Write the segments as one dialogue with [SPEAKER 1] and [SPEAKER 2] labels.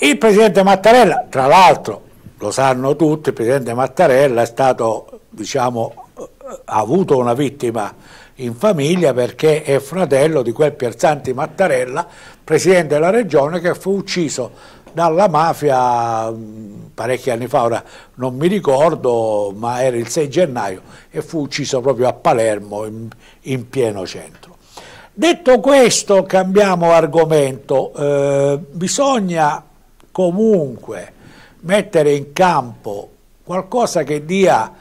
[SPEAKER 1] Il presidente Mattarella, tra l'altro, lo sanno tutti, il presidente Mattarella è stato, diciamo, eh, ha avuto una vittima in famiglia perché è fratello di quel Pierzanti Mattarella, presidente della regione, che fu ucciso dalla mafia mm, parecchi anni fa, ora non mi ricordo, ma era il 6 gennaio e fu ucciso proprio a Palermo in, in pieno centro. Detto questo, cambiamo argomento, eh, bisogna comunque mettere in campo qualcosa che dia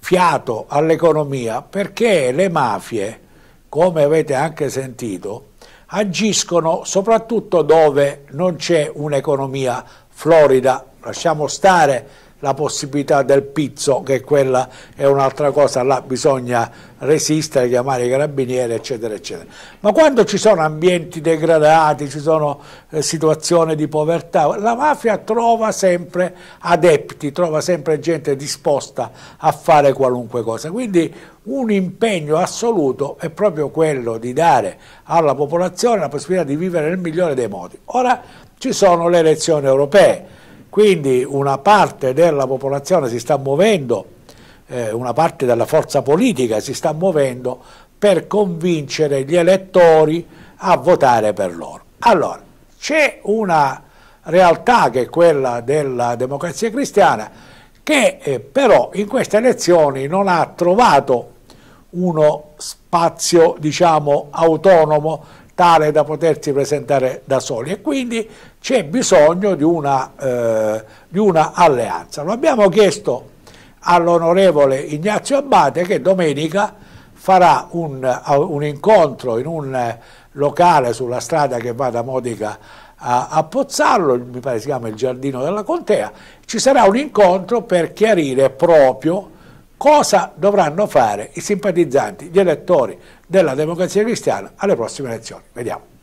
[SPEAKER 1] fiato all'economia perché le mafie, come avete anche sentito, agiscono soprattutto dove non c'è un'economia florida. Lasciamo stare la possibilità del pizzo, che quella è un'altra cosa, là bisogna resistere, chiamare i carabinieri, eccetera, eccetera. Ma quando ci sono ambienti degradati, ci sono eh, situazioni di povertà, la mafia trova sempre adepti, trova sempre gente disposta a fare qualunque cosa. Quindi un impegno assoluto è proprio quello di dare alla popolazione la possibilità di vivere nel migliore dei modi. Ora ci sono le elezioni europee quindi una parte della popolazione si sta muovendo, eh, una parte della forza politica si sta muovendo per convincere gli elettori a votare per loro. Allora, c'è una realtà che è quella della democrazia cristiana che eh, però in queste elezioni non ha trovato uno spazio diciamo autonomo tale da potersi presentare da soli e quindi c'è bisogno di una, eh, di una alleanza. Lo abbiamo chiesto all'onorevole Ignazio Abbate che domenica farà un, un, incontro in un locale sulla strada che va da Modica a, a Pozzallo, mi pare si chiama il Giardino della Contea, ci sarà un incontro per chiarire proprio cosa dovranno fare i simpatizzanti, gli elettori della democrazia cristiana alle prossime elezioni. Vediamo.